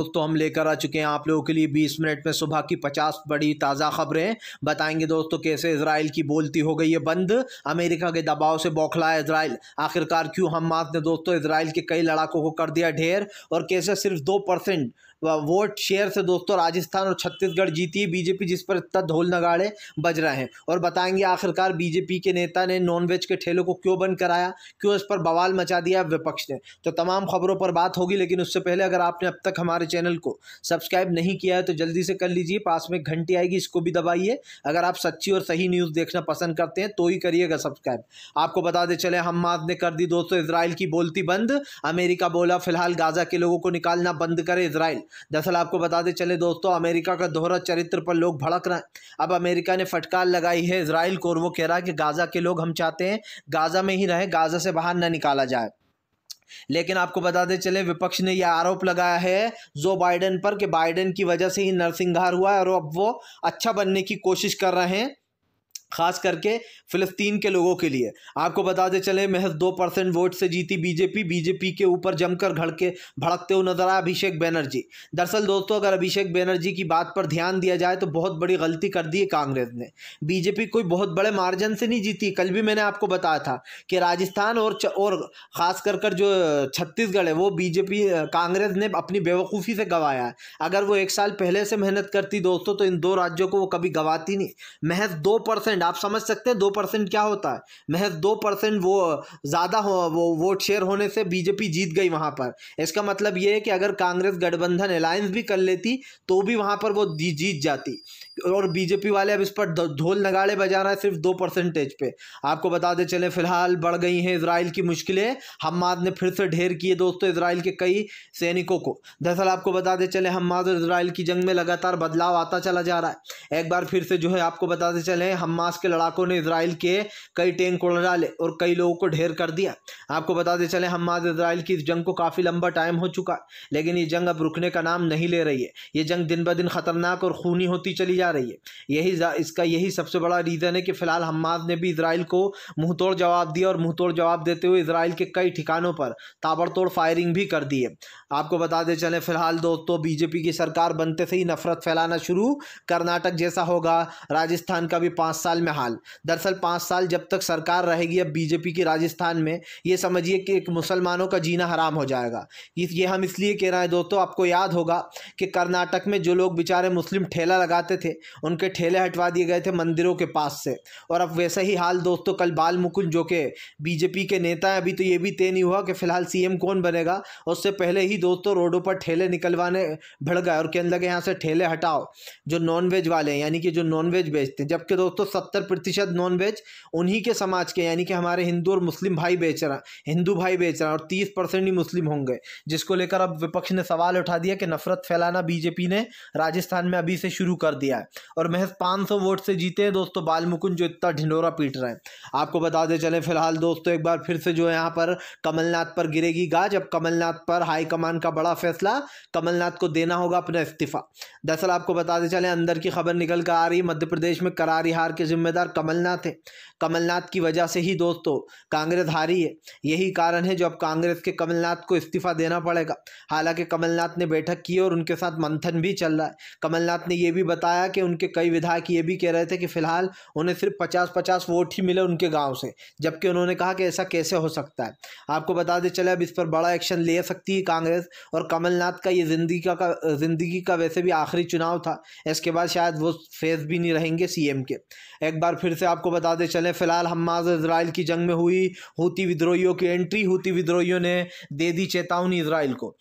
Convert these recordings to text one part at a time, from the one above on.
दोस्तों हम लेकर आ चुके हैं आप लोगों के लिए 20 मिनट में सुबह की 50 बड़ी ताज़ा खबरें बताएंगे दोस्तों कैसे इसराइल की बोलती हो गई है बंद अमेरिका के दबाव से बौखला है इसराइल आखिरकार क्यों हम ने दोस्तों इसराइल के कई लड़ाकों को कर दिया ढेर और कैसे सिर्फ दो परसेंट वोट शेयर से दोस्तों राजस्थान और छत्तीसगढ़ जीती है बीजेपी जिस पर इतना ढोल नगाड़े बज रहे हैं और बताएंगे आखिरकार बीजेपी के नेता ने नॉनवेज के ठेलों को क्यों बंद कराया क्यों इस पर बवाल मचा दिया विपक्ष ने तो तमाम खबरों पर बात होगी लेकिन उससे पहले अगर आपने अब तक हमारे चैनल को सब्सक्राइब नहीं किया है तो जल्दी से कर लीजिए पास में घंटी आएगी इसको भी दबाइए अगर आप सच्ची और सही न्यूज़ देखना पसंद करते हैं तो ही करिएगा सब्सक्राइब आपको बता दें चले माद ने कर दी दोस्तों इसराइल की बोलती बंद अमेरिका बोला फिलहाल गाजा के लोगों को निकालना बंद करे इसराइल दरअसल आपको बताते चले दोस्तों अमेरिका का दोहरा चरित्र पर लोग भड़क रहे हैं अब अमेरिका ने फटकार लगाई है इसराइल को और वो कह रहा है कि गाज़ा के लोग हम चाहते हैं गाज़ा में ही रहें गाज़ा से बाहर ना निकाला जाए लेकिन आपको बताते चले विपक्ष ने यह आरोप लगाया है जो बाइडेन पर कि बाइडेन की वजह से ही नरसिंहार हुआ है और अब वो अच्छा बनने की कोशिश कर रहे हैं खास करके फ़िलिस्तीन के लोगों के लिए आपको बताते चले महज दो परसेंट वोट से जीती बीजेपी बीजेपी के ऊपर जमकर घड़के भड़कते हुए नजर आया अभिषेक बैनर्जी दरअसल दोस्तों अगर अभिषेक बैनर्जी की बात पर ध्यान दिया जाए तो बहुत बड़ी गलती कर दी है कांग्रेस ने बीजेपी कोई बहुत बड़े मार्जिन से नहीं जीती कल भी मैंने आपको बताया था कि राजस्थान और और ख़ास कर कर जो छत्तीसगढ़ है वो बीजेपी कांग्रेस ने अपनी बेवकूफ़ी से गंवाया है अगर वो एक साल पहले से मेहनत करती दोस्तों तो इन दो राज्यों को वो कभी गंवाती नहीं महज दो परसेंट परसेंट आप समझ सकते हैं दो परसेंट क्या होता है महज दो परसेंट वो ज़्यादा हो वो वोट शेयर होने से बीजेपी जीत गई वहाँ पर इसका मतलब ये है कि अगर कांग्रेस गठबंधन अलायंस भी कर लेती तो भी वहाँ पर वो जीत जाती और बीजेपी वाले अब इस पर ढोल नगाड़े बजा रहे हैं सिर्फ दो परसेंटेज पे आपको बता दे चले फिलहाल बढ़ गई हैं इसराइल की मुश्किलें हमाद ने फिर से ढेर किए दोस्तों इसराइल के कई सैनिकों को दरअसल आपको बता दे चले हमाद और इसराइल की जंग में लगातार बदलाव आता चला जा रहा है एक बार फिर से जो है आपको बताते चले हमास के लड़ाकों ने इसराइल के कई टैंक उड़ डाले और कई लोगों को ढेर कर दिया आपको बताते चले हमास इसराइल की इस जंग को काफ़ी लंबा टाइम हो चुका है लेकिन ये जंग अब रुकने का नाम नहीं ले रही है ये जंग दिन ब दिन खतरनाक और खूनी होती चली जा जा रही है यही इसका यही सबसे बड़ा रीज़न है कि फ़िलहाल हमास ने भी इसराइल को मुँहतोड़ जवाब दिया और मुँहतोड़ जवाब देते हुए इसराइल के कई ठिकानों पर ताबड़तोड़ फायरिंग भी कर दी है आपको दें चले फ़िलहाल दोस्तों बीजेपी की सरकार बनते से ही नफरत फैलाना शुरू कर्नाटक जैसा होगा राजस्थान का भी पाँच साल में हाल दरअसल पाँच साल जब तक सरकार रहेगी अब बीजेपी की राजस्थान में ये समझिए कि एक मुसलमानों का जीना हराम हो जाएगा ये हम इसलिए कह रहे हैं दोस्तों आपको याद होगा कि कर्नाटक में जो लोग बेचारे मुस्लिम ठेला लगाते थे थे उनके ठेले हटवा दिए गए थे मंदिरों के पास से और अब वैसा ही हाल दोस्तों कल बाल मुकुंद जो कि बीजेपी के नेता हैं अभी तो ये भी तय नहीं हुआ कि फिलहाल सीएम कौन बनेगा उससे पहले ही दोस्तों रोडों पर ठेले निकलवाने भड़ गए और कहने लगे यहाँ से ठेले हटाओ जो नॉनवेज वाले यानी कि जो नॉनवेज बेचते हैं जबकि दोस्तों सत्तर प्रतिशत वेज उन्हीं के समाज के यानी कि हमारे हिंदू और मुस्लिम भाई बेच रहे हैं हिंदू भाई बेच रहे हैं और तीस परसेंट ही मुस्लिम होंगे जिसको लेकर अब विपक्ष ने सवाल उठा दिया कि नफरत फैलाना बीजेपी ने राजस्थान में अभी से शुरू कर दिया है और महज 500 वोट से जीते हैं दोस्तों मुकुंद जो इतना ढिंडोरा पीट रहे हैं आपको दें चले फिलहाल दोस्तों एक बार फिर से जो है यहाँ पर कमलनाथ पर गिरेगी गाज अब कमलनाथ पर हाईकमान का बड़ा फैसला कमलनाथ को देना होगा अपना इस्तीफा दरअसल आपको बताते चले अंदर की खबर निकल कर आ रही मध्य प्रदेश में करारी हार के जिम्मेदार कमलनाथ है कमलनाथ की वजह से ही दोस्तों कांग्रेस हारी है यही कारण है जो अब कांग्रेस के कमलनाथ को इस्तीफा देना पड़ेगा हालांकि कमलनाथ ने बैठक की और उनके साथ मंथन भी चल रहा है कमलनाथ ने यह भी बताया कि उनके कई विधायक ये भी कह रहे थे कि फिलहाल उन्हें सिर्फ पचास पचास वोट ही मिले उनके गाँव से जबकि उन्होंने कहा कि ऐसा कैसे हो सकता है आपको बता दें चले अब इस पर बड़ा एक्शन ले सकती है कांग्रेस और कमलनाथ का ये जिंदगी का जिंदगी का वैसे भी आखिरी चुनाव था इसके बाद शायद वो फेस भी नहीं रहेंगे सीएम के एक बार फिर से आपको बता दे चले यानी फ़िलहाल हमास इसराइल की जंग में हुई हूती विद्रोहियों की एंट्री हूती विद्रोहियों ने दे दी चेतावनी इसराइल को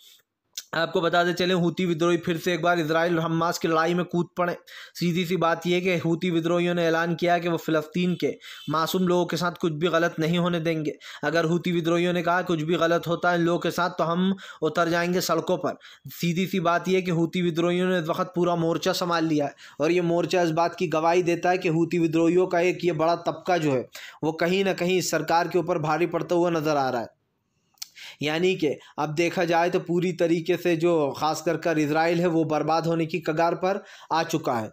आपको बताते चले हूती विद्रोही फिर से एक बार इसराइल हमास की लड़ाई में कूद पड़े सीधी सी बात यह कि हूती विद्रोहियों ने ऐलान किया कि वो फ़लस्तीन के मासूम लोगों के साथ कुछ भी गलत नहीं होने देंगे अगर हूती विद्रोहियों ने कहा कुछ भी गलत होता है इन लोगों के साथ तो हम उतर जाएंगे सड़कों पर सीधी सी बात यह कि हूती विद्रोहियों ने इस वक्त पूरा मोर्चा संभाल लिया है और ये मोर्चा इस बात की गवाही देता है कि हूती विद्रोहियों का एक ये बड़ा तबका जो है वो कहीं ना कहीं सरकार के ऊपर भारी पड़ता हुआ नज़र आ रहा है यानी कि अब देखा जाए तो पूरी तरीके से जो ख़ास कर कर इसराइल है वो बर्बाद होने की कगार पर आ चुका है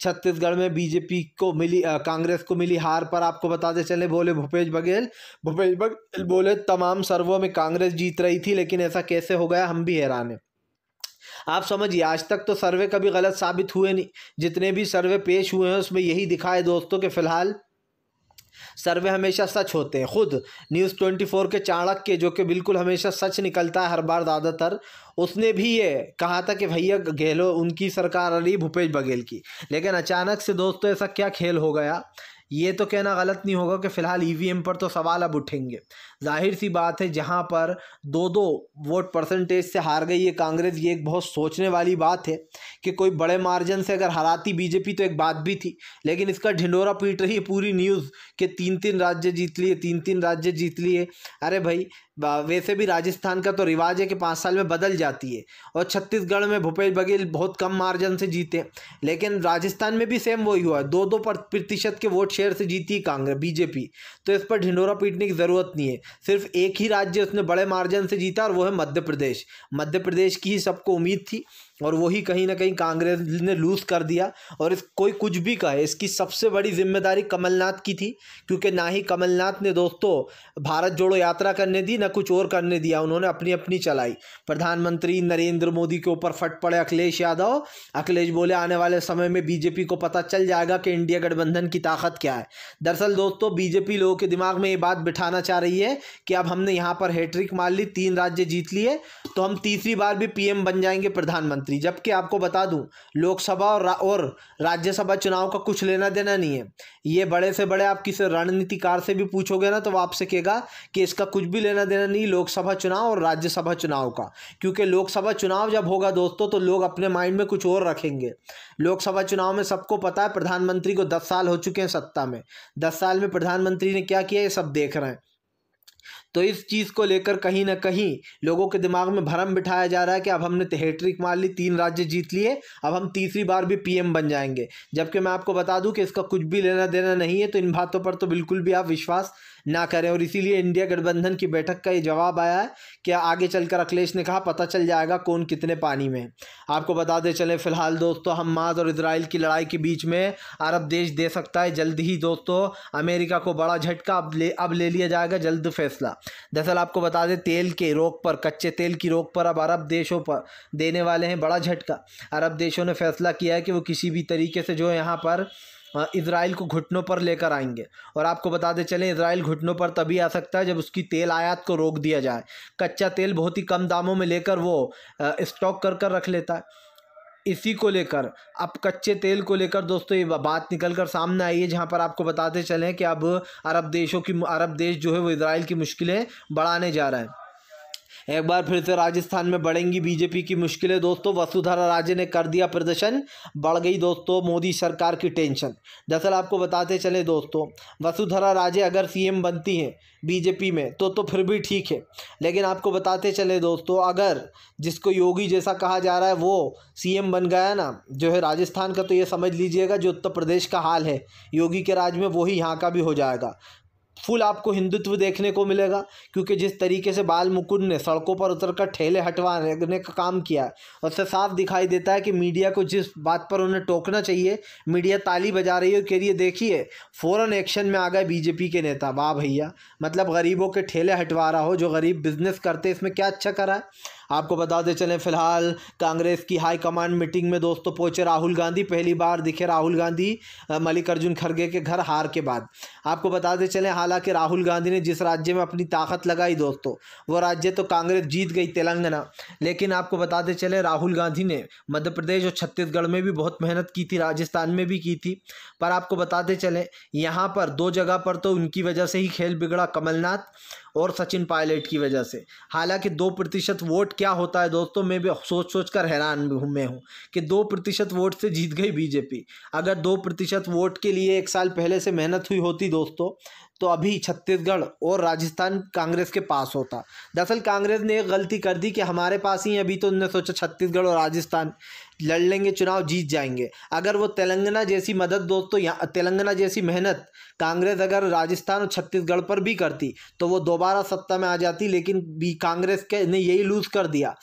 छत्तीसगढ़ में बीजेपी को मिली कांग्रेस को मिली हार पर आपको बताते चले बोले भूपेश बघेल भूपेश बघेल बोले तमाम सर्वों में कांग्रेस जीत रही थी लेकिन ऐसा कैसे हो गया हम भी हैरान हैं आप समझिए आज तक तो सर्वे कभी गलत साबित हुए नहीं जितने भी सर्वे पेश हुए हैं उसमें यही दिखाए दोस्तों कि फ़िलहाल सर्वे हमेशा सच होते हैं खुद न्यूज़ ट्वेंटी फोर के चाणक्य जो कि बिल्कुल हमेशा सच निकलता है हर बार ज़्यादातर उसने भी ये कहा था कि भैया गहलो उनकी सरकार रही भूपेश बघेल की लेकिन अचानक से दोस्तों ऐसा क्या खेल हो गया ये तो कहना गलत नहीं होगा कि फ़िलहाल ईवीएम e पर तो सवाल अब उठेंगे जाहिर सी बात है जहाँ पर दो दो वोट परसेंटेज से हार गई है कांग्रेस ये एक बहुत सोचने वाली बात है कि कोई बड़े मार्जिन से अगर हराती बीजेपी तो एक बात भी थी लेकिन इसका ढिंडोरा पीट रही है पूरी न्यूज़ कि तीन तीन राज्य जीत लिए तीन तीन राज्य जीत लिए अरे भाई वैसे भी राजस्थान का तो रिवाज है कि पाँच साल में बदल जाती है और छत्तीसगढ़ में भूपेश बघेल बहुत कम मार्जिन से जीते लेकिन राजस्थान में भी सेम वही हुआ है दो दो प्रतिशत के वोट शेयर से जीती कांग्रेस बीजेपी तो इस पर ढिंडोरा पीटने की ज़रूरत नहीं है सिर्फ एक ही राज्य उसने बड़े मार्जिन से जीता और वो है मध्य प्रदेश मध्य प्रदेश की ही सबको उम्मीद थी और वही कहीं ना कहीं कांग्रेस ने लूज़ कर दिया और इस कोई कुछ भी कहे इसकी सबसे बड़ी जिम्मेदारी कमलनाथ की थी क्योंकि ना ही कमलनाथ ने दोस्तों भारत जोड़ो यात्रा करने दी ना कुछ और करने दिया उन्होंने अपनी अपनी चलाई प्रधानमंत्री नरेंद्र मोदी के ऊपर फट पड़े अखिलेश यादव अखिलेश बोले आने वाले समय में बीजेपी को पता चल जाएगा कि इंडिया गठबंधन की ताकत क्या है दरअसल दोस्तों बीजेपी लोगों के दिमाग में ये बात बिठाना चाह रही है कि अब हमने यहाँ पर हैट्रिक मार ली तीन राज्य जीत लिए तो हम तीसरी बार भी पी बन जाएंगे प्रधानमंत्री थी जबकि आपको बता दूं लोकसभा और, रा, और राज्यसभा चुनाव का कुछ लेना देना नहीं है ये बड़े से बड़े आप किसी रणनीतिकार से भी पूछोगे ना तो वो आपसे कहेगा कि इसका कुछ भी लेना देना नहीं लोकसभा चुनाव और राज्यसभा चुनाव का क्योंकि लोकसभा चुनाव जब होगा दोस्तों तो लोग अपने माइंड में कुछ और रखेंगे लोकसभा चुनाव में सबको पता है प्रधानमंत्री को दस साल हो चुके हैं सत्ता में दस साल में प्रधानमंत्री ने क्या किया ये सब देख रहे हैं तो इस चीज़ को लेकर कहीं ना कहीं लोगों के दिमाग में भरम बिठाया जा रहा है कि अब हमने हेट्रिक तो मार ली तीन राज्य जीत लिए अब हम तीसरी बार भी पीएम बन जाएंगे जबकि मैं आपको बता दूं कि इसका कुछ भी लेना देना नहीं है तो इन बातों पर तो बिल्कुल भी आप विश्वास ना करें और इसीलिए इंडिया गठबंधन की बैठक का ये जवाब आया है कि आगे चलकर अखिलेश ने कहा पता चल जाएगा कौन कितने पानी में आपको बता दें चले फिलहाल दोस्तों हमास और इसराइल की लड़ाई के बीच में अरब देश दे सकता है जल्द ही दोस्तों अमेरिका को बड़ा झटका अब ले अब ले लिया जाएगा जल्द फैसला दरअसल आपको बता दें तेल के रोक पर कच्चे तेल की रोक पर अब अरब देशों पर देने वाले हैं बड़ा झटका अरब देशों ने फैसला किया है कि वो किसी भी तरीके से जो यहाँ पर हाँ, इसराइल को घुटनों पर लेकर आएंगे और आपको बताते चलें इसराइल घुटनों पर तभी आ सकता है जब उसकी तेल आयात को रोक दिया जाए कच्चा तेल बहुत ही कम दामों में लेकर वो स्टॉक कर कर रख लेता है इसी को लेकर अब कच्चे तेल को लेकर दोस्तों ये बात निकल कर सामने आई है जहाँ पर आपको बताते चलें कि अब अरब देशों की अरब देश जो है वो इसराइल की मुश्किलें बढ़ाने जा रहा है एक बार फिर से राजस्थान में बढ़ेंगी बीजेपी की मुश्किलें दोस्तों वसुधरा राजे ने कर दिया प्रदर्शन बढ़ गई दोस्तों मोदी सरकार की टेंशन दरअसल आपको बताते चले दोस्तों वसुधरा राजे अगर सीएम बनती हैं बीजेपी में तो तो फिर भी ठीक है लेकिन आपको बताते चले दोस्तों अगर जिसको योगी जैसा कहा जा रहा है वो सीएम बन गया ना जो है राजस्थान का तो ये समझ लीजिएगा जो उत्तर प्रदेश का हाल है योगी के राज में वही यहाँ का भी हो जाएगा फुल आपको हिंदुत्व देखने को मिलेगा क्योंकि जिस तरीके से बाल मुकुंद ने सड़कों पर उतरकर ठेले हटवाने का काम किया उससे साफ दिखाई देता है कि मीडिया को जिस बात पर उन्हें टोकना चाहिए मीडिया ताली बजा रही है के लिए देखिए फ़ौरन एक्शन में आ गए बीजेपी के नेता वाह भैया मतलब गरीबों के ठेले हटवा रहा हो जो गरीब बिजनेस करते इसमें क्या अच्छा करा है आपको बताते चलें फिलहाल कांग्रेस की कमांड मीटिंग में दोस्तों पहुंचे राहुल गांधी पहली बार दिखे राहुल गांधी मल्लिकार्जुन खड़गे के घर हार के बाद आपको बताते चलें हालांकि राहुल गांधी ने जिस राज्य में अपनी ताकत लगाई दोस्तों वो राज्य तो कांग्रेस जीत गई तेलंगाना लेकिन आपको बताते चले राहुल गांधी ने मध्य प्रदेश और छत्तीसगढ़ में भी बहुत मेहनत की थी राजस्थान में भी की थी पर आपको बताते चलें यहाँ पर दो जगह पर तो उनकी वजह से ही खेल बिगड़ा कमलनाथ और सचिन पायलट की वजह से हालांकि दो प्रतिशत वोट क्या होता है दोस्तों मैं भी सोच सोच कर हैरान हूँ मैं हूँ कि दो प्रतिशत वोट से जीत गई बीजेपी अगर दो प्रतिशत वोट के लिए एक साल पहले से मेहनत हुई होती दोस्तों तो अभी छत्तीसगढ़ और राजस्थान कांग्रेस के पास होता दरअसल कांग्रेस ने एक गलती कर दी कि हमारे पास ही अभी तो उन्होंने सोचा छत्तीसगढ़ और राजस्थान लड़ लेंगे चुनाव जीत जाएंगे अगर वो तेलंगाना जैसी मदद दोस्तों यहाँ तेलंगाना जैसी मेहनत कांग्रेस अगर राजस्थान और छत्तीसगढ़ पर भी करती तो वो दोबारा सत्ता में आ जाती लेकिन भी कांग्रेस के ने यही लूज़ कर दिया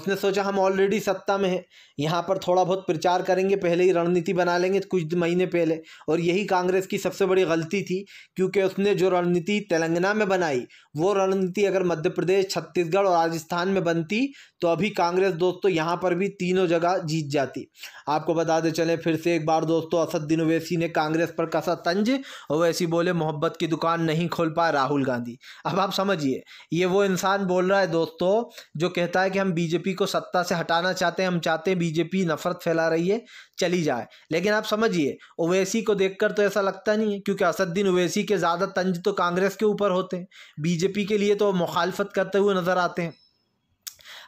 उसने सोचा हम ऑलरेडी सत्ता में हैं यहाँ पर थोड़ा बहुत प्रचार करेंगे पहले ही रणनीति बना लेंगे कुछ महीने पहले और यही कांग्रेस की सबसे बड़ी गलती थी क्योंकि उसने जो रणनीति तेलंगाना में बनाई वो रणनीति अगर मध्य प्रदेश छत्तीसगढ़ और राजस्थान में बनती तो अभी कांग्रेस दोस्तों यहाँ पर भी तीनों जगह जीत जाती आपको बता दे चले फिर से एक बार दोस्तों असदुद्दीन ओवैसी ने कांग्रेस पर कसा तंज ओवैसी बोले मोहब्बत की दुकान नहीं खोल पाए राहुल गांधी अब आप समझिए ये वो इंसान बोल रहा है दोस्तों जो कहता है कि हम बीजेपी को सत्ता से हटाना चाहते हैं हम चाहते हैं बीजेपी नफरत फैला रही है चली जाए लेकिन आप समझिए ओवैसी को देखकर तो ऐसा लगता नहीं है क्योंकि असद्दीन ओवैसी के ज़्यादा तंज तो कांग्रेस के ऊपर होते हैं बीजेपी के लिए तो मुखालफत करते हुए नज़र आते हैं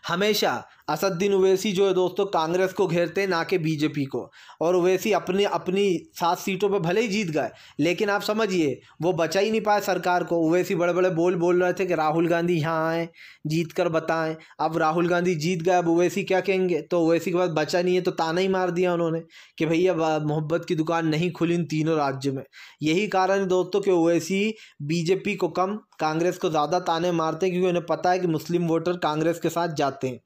हमेशा असदुद्दीन ओवैसी जो है दोस्तों कांग्रेस को घेरते हैं ना कि बीजेपी को और ओवैसी अपनी अपनी सात सीटों पर भले ही जीत गए लेकिन आप समझिए वो बचा ही नहीं पाए सरकार को ओवैसी बड़े बड़े बोल बोल रहे थे कि राहुल गांधी यहाँ आए जीत कर बताएं अब राहुल गांधी जीत गए अब ओवैसी क्या कहेंगे तो ओवैसी के पास बचा नहीं है तो ताना ही मार दिया उन्होंने कि भैया मोहब्बत की दुकान नहीं खुली इन तीनों राज्य में यही कारण है दोस्तों कि ओवैसी बीजेपी को कम कांग्रेस को ज़्यादा ताने मारते हैं क्योंकि उन्हें पता है कि मुस्लिम वोटर कांग्रेस के साथ जाते हैं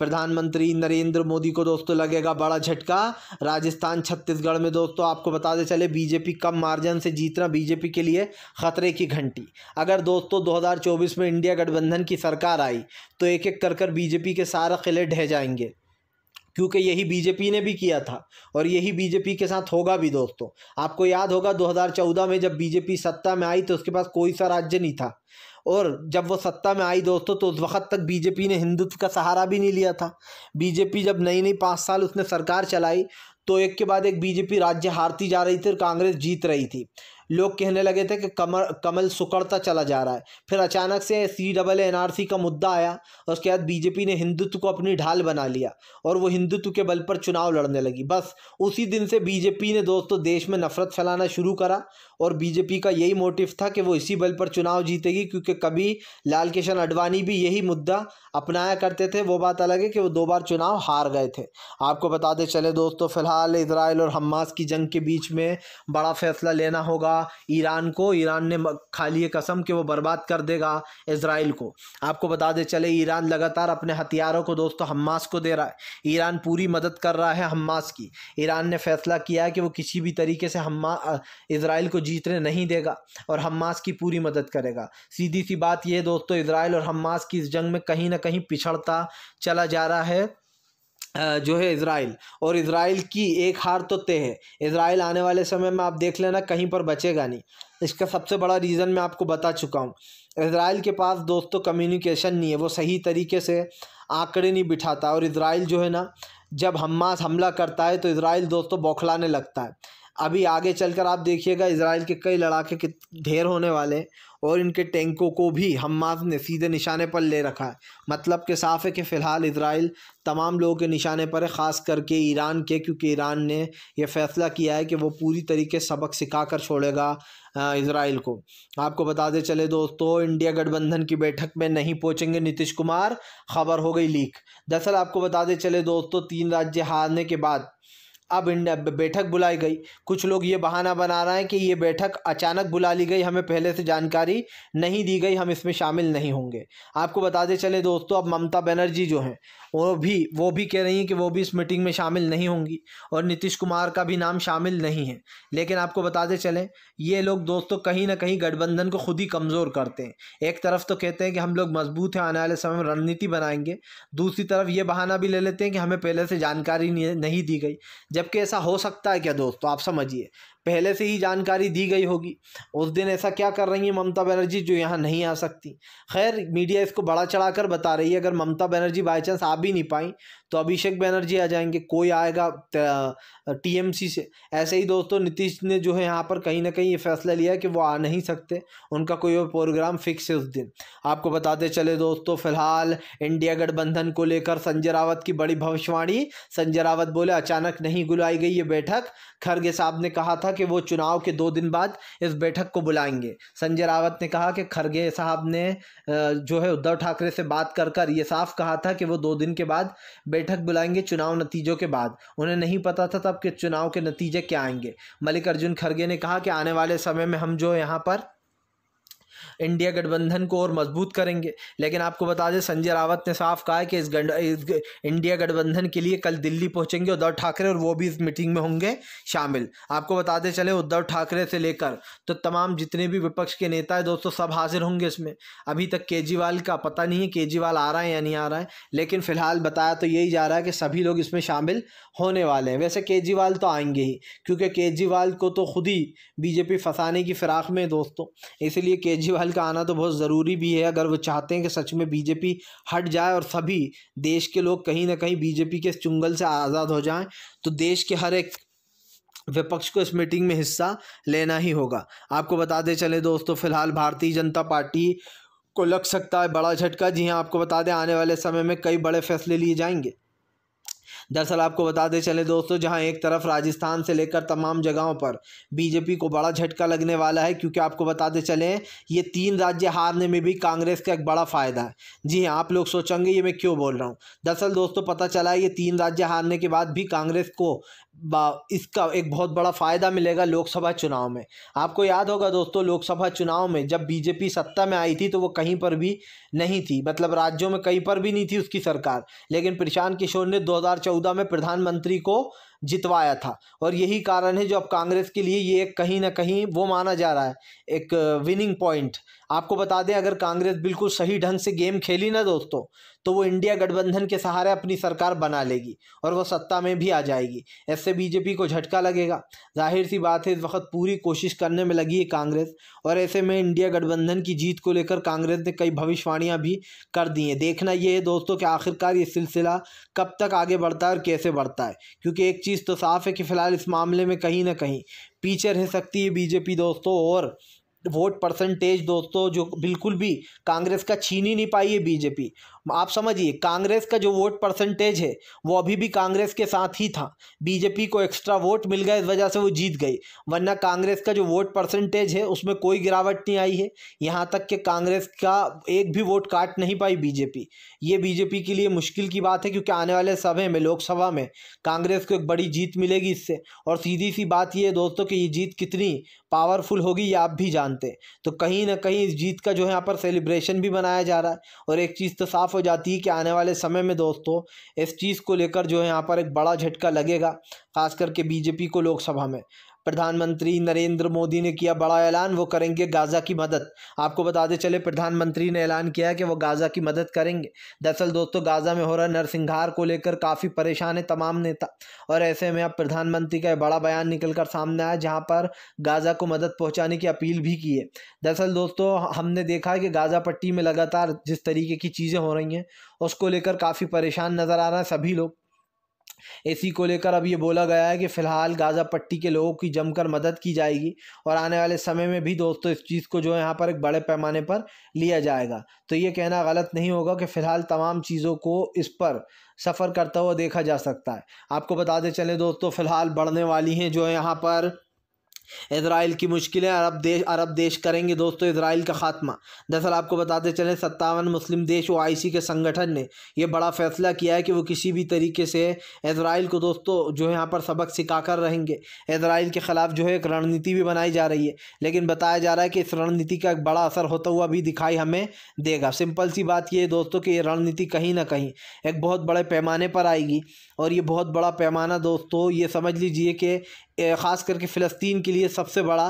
प्रधानमंत्री नरेंद्र मोदी को दोस्तों लगेगा बड़ा झटका राजस्थान छत्तीसगढ़ में दोस्तों आपको बताते चले बीजेपी कम मार्जिन से जीतना बीजेपी के लिए खतरे की घंटी अगर दोस्तों 2024 में इंडिया गठबंधन की सरकार आई तो एक एक कर कर बीजेपी के सारे किले ढह जाएंगे क्योंकि यही बीजेपी ने भी किया था और यही बीजेपी के साथ होगा भी दोस्तों आपको याद होगा 2014 में जब बीजेपी सत्ता में आई तो उसके पास कोई सा राज्य नहीं था और जब वो सत्ता में आई दोस्तों तो उस वक्त तक बीजेपी ने हिंदुत्व का सहारा भी नहीं लिया था बीजेपी जब नई नई पाँच साल उसने सरकार चलाई तो एक के बाद एक बीजेपी राज्य हारती जा रही थी और कांग्रेस जीत रही थी लोग कहने लगे थे कि कमल कमल सुकड़ता चला जा रहा है फिर अचानक से C double N R C का मुद्दा आया और उसके बाद बीजेपी ने हिंदुत्व को अपनी ढाल बना लिया और वो हिंदुत्व के बल पर चुनाव लड़ने लगी बस उसी दिन से बीजेपी ने दोस्तों देश में नफरत फैलाना शुरू करा और बीजेपी का यही मोटिव था कि वो इसी बल पर चुनाव जीतेगी क्योंकि कभी लाल किशन अडवाणी भी यही मुद्दा अपनाया करते थे वो बात अलग है कि वो दो बार चुनाव हार गए थे आपको बताते चले दोस्तों फ़िलहाल इसराइल और हमास की जंग के बीच में बड़ा फैसला लेना होगा ईरान को ईरान ने खाली कसम कि वो बर्बाद कर देगा इसराइल को आपको बता चले ईरान लगातार अपने हथियारों को दोस्तों हमास को दे रहा है ईरान पूरी मदद कर रहा है हमास की ईरान ने फैसला किया है कि वो किसी भी तरीके से हमा इसराइल को जीतने नहीं देगा और हमास की पूरी मदद करेगा सीधी सी बात यह दोस्तों इसराइल और हमास की इस जंग में कहीं ना कहीं पिछड़ता चला जा रहा है जो है इसराइल और इसराइल की एक हार तो तय है इसराइल आने वाले समय में आप देख लेना कहीं पर बचेगा नहीं इसका सबसे बड़ा रीज़न मैं आपको बता चुका हूँ इसराइल के पास दोस्तों कम्युनिकेशन नहीं है वो सही तरीके से आंकड़े नहीं बिठाता और इसराइल जो है ना जब हमास हमला करता है तो इसराइल दोस्तों बौखलाने लगता है अभी आगे चलकर आप देखिएगा इसराइल के कई लड़ाके ढेर होने वाले और इनके टैंकों को भी हमास ने सीधे निशाने पर ले रखा है मतलब कि साफ है कि फ़िलहाल इसराइल तमाम लोगों के निशाने पर है ख़ास करके ईरान के क्योंकि ईरान ने यह फ़ैसला किया है कि वो पूरी तरीके सबक सिखा कर छोड़ेगा इसराइल को आपको बताते चले दोस्तों इंडिया गठबंधन की बैठक में नहीं पहुँचेंगे नीतीश कुमार खबर हो गई लीक दरअसल आपको बताते चले दोस्तों तीन राज्य हारने के बाद अब बैठक बुलाई गई कुछ लोग ये बहाना बना रहे हैं कि ये बैठक अचानक बुला ली गई हमें पहले से जानकारी नहीं दी गई हम इसमें शामिल नहीं होंगे आपको बताते चले दोस्तों अब ममता बनर्जी जो हैं वो भी वो भी कह रही हैं कि वो भी इस मीटिंग में शामिल नहीं होंगी और नीतीश कुमार का भी नाम शामिल नहीं है लेकिन आपको बताते चलें ये लोग दोस्तों कहीं ना कहीं गठबंधन को खुद ही कमज़ोर करते हैं एक तरफ तो कहते हैं कि हम लोग मजबूत हैं आने वाले समय में रणनीति बनाएंगे दूसरी तरफ ये बहाना भी ले लेते हैं कि हमें पहले से जानकारी नहीं दी गई जबकि ऐसा हो सकता है क्या दोस्तों तो आप समझिए पहले से ही जानकारी दी गई होगी उस दिन ऐसा क्या कर रही हैं ममता बनर्जी जो यहाँ नहीं आ सकती खैर मीडिया इसको बड़ा चढ़ा कर बता रही है अगर ममता बनर्जी बाई चांस आ भी नहीं पाई तो अभिषेक बनर्जी आ जाएंगे कोई आएगा टीएमसी से ऐसे ही दोस्तों नीतीश ने जो है यहाँ पर कहीं ना कहीं ये फैसला लिया कि वो आ नहीं सकते उनका कोई प्रोग्राम फिक्स है उस दिन आपको बताते चले दोस्तों फिलहाल इंडिया गठबंधन को लेकर संजय रावत की बड़ी भविष्यवाणी संजय रावत बोले अचानक नहीं बुलाई गई ये बैठक खरगे साहब ने कहा था था कि वो चुनाव के दो दिन बाद इस बैठक को बुलाएंगे संजय रावत ने कहा कि खरगे साहब ने जो है उद्धव ठाकरे से बात कर कर ये साफ कहा था कि वो दो दिन के बाद बैठक बुलाएंगे चुनाव नतीजों के बाद उन्हें नहीं पता था तब कि चुनाव के नतीजे क्या आएंगे मल्लिकार्जुन खड़गे ने कहा कि आने वाले समय में हम जो यहाँ पर इंडिया गठबंधन को और मजबूत करेंगे लेकिन आपको बता दें संजय रावत ने साफ कहा है कि इस, गंड, इस इंडिया गठबंधन के लिए कल दिल्ली पहुंचेंगे उद्धव ठाकरे और वो भी इस मीटिंग में होंगे शामिल आपको बताते चले उद्धव ठाकरे से लेकर तो तमाम जितने भी विपक्ष के नेता है दोस्तों सब हाजिर होंगे इसमें अभी तक केजरीवाल का पता नहीं है केजरीवाल आ रहा है या नहीं आ रहा है लेकिन फिलहाल बताया तो यही जा रहा है कि सभी लोग इसमें शामिल होने वाले हैं वैसे केजरीवाल तो आएंगे ही क्योंकि केजरीवाल को तो खुद ही बीजेपी फंसाने की फिराक में दोस्तों इसीलिए केजरीवाल केजरीवाल का आना तो बहुत ज़रूरी भी है अगर वो चाहते हैं कि सच में बीजेपी हट जाए और सभी देश के लोग कहीं ना कहीं बीजेपी के चुंगल से आज़ाद हो जाएं तो देश के हर एक विपक्ष को इस मीटिंग में हिस्सा लेना ही होगा आपको बताते चले दोस्तों फिलहाल भारतीय जनता पार्टी को लग सकता है बड़ा झटका जी हाँ आपको बता दें आने वाले समय में कई बड़े फैसले लिए जाएंगे दरअसल आपको बताते चले दोस्तों जहां एक तरफ राजस्थान से लेकर तमाम जगहों पर बीजेपी को बड़ा झटका लगने वाला है क्योंकि आपको बताते चले ये तीन राज्य हारने में भी कांग्रेस का एक बड़ा फ़ायदा है जी हाँ आप लोग सोचेंगे ये मैं क्यों बोल रहा हूँ दरअसल दोस्तों पता चला ये तीन राज्य हारने के बाद भी कांग्रेस को इसका एक बहुत बड़ा फ़ायदा मिलेगा लोकसभा चुनाव में आपको याद होगा दोस्तों लोकसभा चुनाव में जब बीजेपी सत्ता में आई थी तो वो कहीं पर भी नहीं थी मतलब राज्यों में कहीं पर भी नहीं थी उसकी सरकार लेकिन प्रशांत किशोर ने दो 2014 में प्रधानमंत्री को जितवाया था और यही कारण है जो अब कांग्रेस के लिए ये कहीं ना कहीं वो माना जा रहा है एक विनिंग पॉइंट आपको बता दें अगर कांग्रेस बिल्कुल सही ढंग से गेम खेली ना दोस्तों तो वो इंडिया गठबंधन के सहारे अपनी सरकार बना लेगी और वो सत्ता में भी आ जाएगी ऐसे बीजेपी को झटका लगेगा जाहिर सी बात है इस वक्त पूरी कोशिश करने में लगी है कांग्रेस और ऐसे में इंडिया गठबंधन की जीत को लेकर कांग्रेस ने कई भविष्यवाणियाँ भी कर दी हैं देखना ये है दोस्तों कि आखिरकार ये सिलसिला कब तक आगे बढ़ता है और कैसे बढ़ता है क्योंकि एक चीज़ तो साफ है कि फ़िलहाल इस मामले में कहीं ना कहीं पीछे रह सकती है बीजेपी दोस्तों और वोट परसेंटेज दोस्तों जो बिल्कुल भी कांग्रेस का छीन ही नहीं पाई है बीजेपी आप समझिए कांग्रेस का जो वोट परसेंटेज है वो अभी भी कांग्रेस के साथ ही था बीजेपी को एक्स्ट्रा वोट मिल गया इस वजह से वो जीत गई वरना कांग्रेस का जो वोट परसेंटेज है उसमें कोई गिरावट नहीं आई है यहाँ तक कि कांग्रेस का एक भी वोट काट नहीं पाई बीजेपी ये बीजेपी के लिए मुश्किल की बात है क्योंकि आने वाले समय में लोकसभा में कांग्रेस को एक बड़ी जीत मिलेगी इससे और सीधी सी बात ये दोस्तों कि ये जीत कितनी पावरफुल होगी ये आप भी जानते हैं तो कहीं ना कहीं इस जीत का जो है यहाँ पर सेलिब्रेशन भी मनाया जा रहा है और एक चीज़ तो साफ साफ़ हो जाती है कि आने वाले समय में दोस्तों इस चीज़ को लेकर जो है यहाँ पर एक बड़ा झटका लगेगा खास करके बीजेपी को लोकसभा में प्रधानमंत्री नरेंद्र मोदी ने किया बड़ा ऐलान वो करेंगे गाज़ा की मदद आपको बताते चले प्रधानमंत्री ने ऐलान किया है कि वो गाज़ा की मदद करेंगे दरअसल दोस्तों गाज़ा में हो रहा नरसिंहार को लेकर काफ़ी परेशान है तमाम नेता और ऐसे में अब प्रधानमंत्री का बड़ा बयान निकल कर सामने आया जहाँ पर गाज़ा को मदद पहुँचाने की अपील भी की है दरअसल दोस्तों हमने देखा है कि गाज़ा पट्टी में लगातार जिस तरीके की चीज़ें हो रही हैं उसको लेकर काफ़ी परेशान नज़र आ रहा है सभी लोग इसी को लेकर अब ये बोला गया है कि फ़िलहाल गाज़ा पट्टी के लोगों की जमकर मदद की जाएगी और आने वाले समय में भी दोस्तों इस चीज़ को जो है यहाँ पर एक बड़े पैमाने पर लिया जाएगा तो ये कहना गलत नहीं होगा कि फ़िलहाल तमाम चीज़ों को इस पर सफ़र करता हुआ देखा जा सकता है आपको बताते चले दोस्तों फ़िलहाल बढ़ने वाली हैं जो है यहाँ पर इसराइल की मुश्किलें अरब देश अरब देश करेंगे दोस्तों इसराइल का खात्मा दरअसल आपको बताते चलें सत्तावन मुस्लिम देश ओ के संगठन ने यह बड़ा फैसला किया है कि वो किसी भी तरीके से इसराइल को दोस्तों जो है यहाँ पर सबक सिखा कर रहेंगे इसराइल के ख़िलाफ़ जो है एक रणनीति भी बनाई जा रही है लेकिन बताया जा रहा है कि इस रणनीति का एक बड़ा असर होता हुआ भी दिखाई हमें देगा सिंपल सी बात यह है दोस्तों कि ये रणनीति कहीं ना कहीं एक बहुत बड़े पैमाने पर आएगी और ये बहुत बड़ा पैमाना दोस्तों ये समझ लीजिए कि ख़ास करके फ़लस्तीन के लिए सबसे बड़ा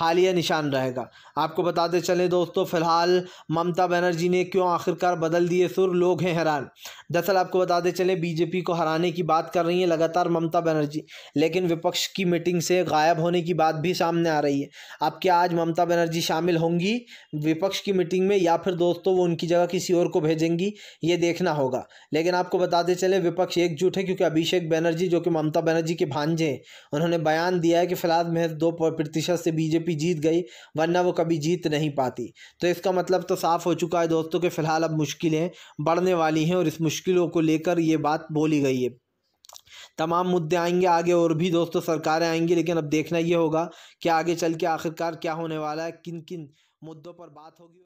हालिया निशान रहेगा आपको बताते चलें दोस्तों फिलहाल ममता बनर्जी ने क्यों आखिरकार बदल दिए सुर लोग हैं हैरान दरअसल आपको बताते चलें बीजेपी को हराने की बात कर रही है लगातार ममता बनर्जी लेकिन विपक्ष की मीटिंग से गायब होने की बात भी सामने आ रही है अब क्या आज ममता बनर्जी शामिल होंगी विपक्ष की मीटिंग में या फिर दोस्तों वो उनकी जगह किसी और को भेजेंगी ये देखना होगा लेकिन आपको बताते चले विपक्ष एकजुट है क्योंकि अभिषेक बनर्जी जो कि ममता बनर्जी के भांजे हैं उन्होंने बयान दिया है कि फिलहाल महज दो प्रतिशत से बीजेपी बीजेपी जीत गई वरना वो कभी जीत नहीं पाती तो इसका मतलब तो साफ़ हो चुका है दोस्तों कि फ़िलहाल अब मुश्किलें बढ़ने वाली हैं और इस मुश्किलों को लेकर ये बात बोली गई है तमाम मुद्दे आएंगे आगे और भी दोस्तों सरकारें आएंगी लेकिन अब देखना ये होगा कि आगे चल के आखिरकार क्या होने वाला है किन किन मुद्दों पर बात होगी